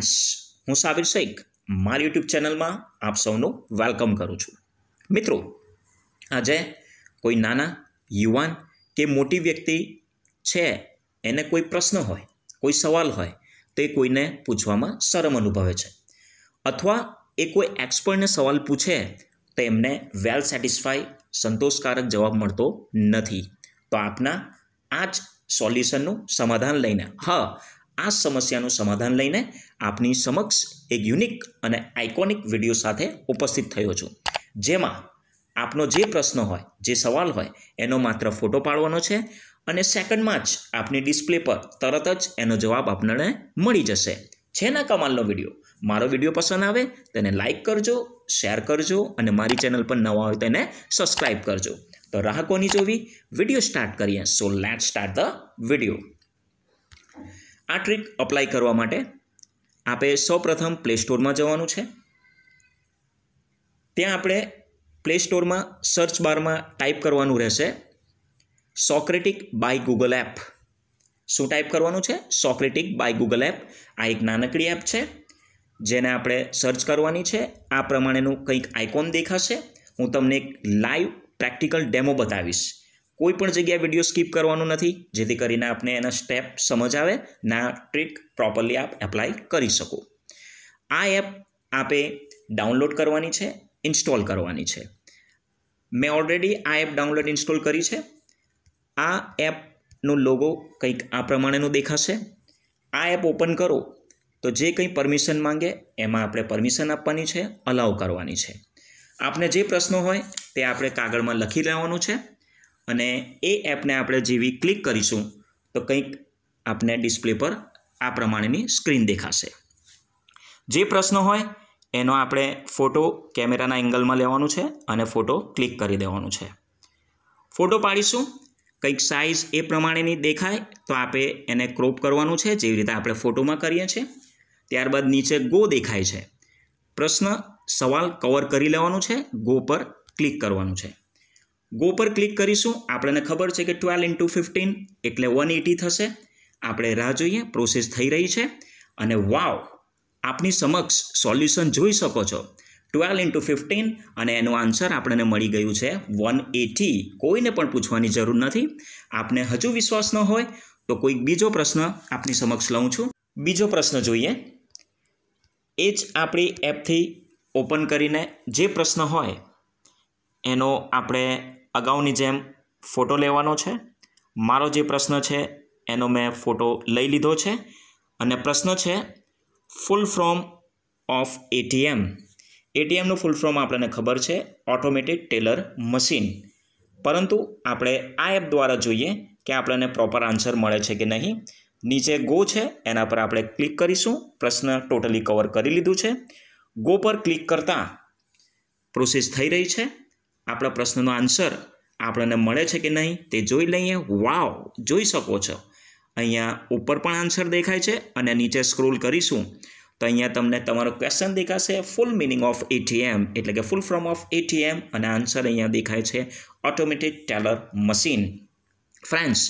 friends હું સાબિર શેખ મારી YouTube ચેનલમાં આપ સૌનું વેલકમ કરું છું મિત્રો આજે કોઈ નાના યુવાન કે મોટી વ્યક્તિ છે એને કોઈ પ્રશ્ન હોય કોઈ સવાલ હોય તો એ કોઈને પૂછવામાં શરમ અનુભવે છે અથવા એ કોઈ એક્સપર્ટને સવાલ પૂછે તો એમને વેલ સેટિસ્ફાય સંતોષકારક જવાબ મળતો નથી તો આપના આ જ સોલ્યુશનનું સમાધાન લઈને હા આ સમસ્યાનું સમાધાન લઈને આપની સમક્ષ એક યુનિક અને આઇકોનિક વિડીયો સાથે ઉપસ્થિત થયો છું જેમાં આપનો જે પ્રશ્ન હોય જે સવાલ હોય એનો માત્ર ફોટો પાડવાનો છે અને સેકન્ડમાં જ આપની ડિસ્પ્લે પર તરત જ એનો જવાબ આપણને મળી જશે છે ના કમાલનો વિડીયો મારો વિડીયો પસંદ આવે તેને લાઇક કરજો શેર કરજો અને મારી ચેનલ પર નવા હોય તેને સબસ્ક્રાઇબ કરજો તો રાહ જોવી વિડીયો સ્ટાર્ટ કરીએ so let start the video આ ટ્રીક અપ્લાય કરવા માટે આપે સૌપ્રથમ પ્લે સ્ટોરમાં જવાનું છે ત્યાં આપણે પ્લે સ્ટોરમાં સર્ચ બારમાં ટાઈપ કરવાનું રહેશે સોક્રેટિક બાય ગૂગલ એપ શું ટાઈપ કરવાનું છે સોક્રેટિક બાય ગૂગલ એપ આ એક નાનકડી એપ છે જેને આપણે સર્ચ કરવાની છે આ પ્રમાણેનું કંઈક આઇકોન દેખાશે હું તમને એક લાઈવ પ્રેક્ટિકલ ડેમો બતાવીશ કોઈ પણ જગ્યાએ વિડીયો સ્કીપ કરવાનો નથી જેથી કરીને આપણે એના સ્ટેપ સમજ આવે ના ટ્રીક પ્રોપરલી આપ એપ્લાય કરી શકો આ એપ આપે ડાઉનલોડ કરવાની છે ઇન્સ્ટોલ કરવાની છે મેં ઓલરેડી આ એપ ડાઉનલોડ ઇન્સ્ટોલ કરી છે આ એપનો લોગો કંઈક આ પ્રમાણેનું દેખાશે આ એપ ઓપન કરો તો જે કંઈ પરમિશન માંગે એમાં આપણે પરમિશન આપવાની છે અલાઉ કરવાની છે આપને જે પ્રશ્નો હોય તે આપણે કાગળમાં લખી લેવાનું છે અને એ એપને આપણે જેવી ક્લિક કરીશું તો કંઈક આપને ડિસ્પ્લે પર આ પ્રમાણેની સ્ક્રીન દેખાશે જે પ્રશ્ન હોય એનો આપણે ફોટો કેમેરાના એંગલમાં લેવાનું છે અને ફોટો ક્લિક કરી દેવાનું છે ફોટો પાડીશું કંઈક સાઇઝ એ પ્રમાણેની દેખાય તો આપે એને ક્રોપ કરવાનું છે જેવી રીતે આપણે ફોટોમાં કરીએ છીએ ત્યારબાદ નીચે ગો દેખાય છે પ્રશ્ન સવાલ કવર કરી લેવાનું છે ગો પર ક્લિક કરવાનું છે ગો પર ક્લિક કરીશું આપણને ખબર છે કે ટ્વેલ્વ ઇન્ટુ ફિફ્ટીન એટલે વન એટી થશે આપણે રાહ જોઈએ પ્રોસેસ થઈ રહી છે અને વાવ આપની સમક્ષ સોલ્યુશન જોઈ શકો છો ટ્વેલ્વ ઇન્ટુ ફિફ્ટીન અને એનો આન્સર આપણને મળી ગયું છે વન એટી કોઈને પણ પૂછવાની જરૂર નથી આપને હજુ વિશ્વાસ ન હોય તો કોઈક બીજો પ્રશ્ન આપની સમક્ષ લઉં છું બીજો પ્રશ્ન જોઈએ એ જ આપણી એપથી ઓપન કરીને જે પ્રશ્ન હોય એનો આપણે અગાઉની જેમ ફોટો લેવાનો છે મારો જે પ્રશ્ન છે એનો મેં ફોટો લઈ લીધો છે અને પ્રશ્ન છે ફૂલ ફોર્મ ઓફ એટીએમ એટીએમનું ફૂલ ફોર્મ આપણને ખબર છે ઓટોમેટિક ટેલર મશીન પરંતુ આપણે આ એપ દ્વારા જોઈએ કે આપણને પ્રોપર આન્સર મળે છે કે નહીં નીચે ગો છે એના પર આપણે ક્લિક કરીશું પ્રશ્ન ટોટલી કવર કરી લીધું છે ગો પર ક્લિક કરતાં પ્રોસેસ થઈ રહી છે આપણા પ્રશ્નનો આન્સર આપણને મળે છે કે નહીં તે જોઈ લઈએ વાવ જોઈ શકો છો અહીંયા ઉપર પણ આન્સર દેખાય છે અને નીચે સ્ક્રોલ કરીશું તો અહીંયા તમને તમારો ક્વેશ્ચન દેખાશે ફૂલ મિનિંગ ઓફ એટીએમ એટલે કે ફૂલ ફોર્મ ઓફ એટીએમ અને આન્સર અહીંયા દેખાય છે ઓટોમેટિક ટેલર મશીન ફ્રેન્ડ્સ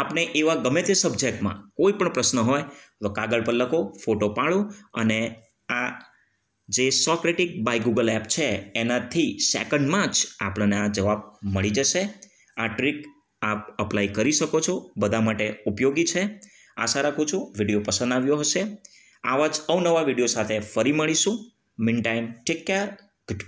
આપણે એવા ગમે તે સબ્જેક્ટમાં કોઈ પણ પ્રશ્ન હોય તો કાગળ પર લખો ફોટો પાડો અને જે સોક્રેટિક બાય ગૂગલ એપ છે એનાથી સેકન્ડમાં જ આપણને આ જવાબ મળી જશે આ ટ્રીક આપ અપ્લાય કરી શકો છો બધા માટે ઉપયોગી છે આશા રાખું છું વિડીયો પસંદ આવ્યો હશે આવા જ અવનવા વિડીયો સાથે ફરી મળીશું meantime take care good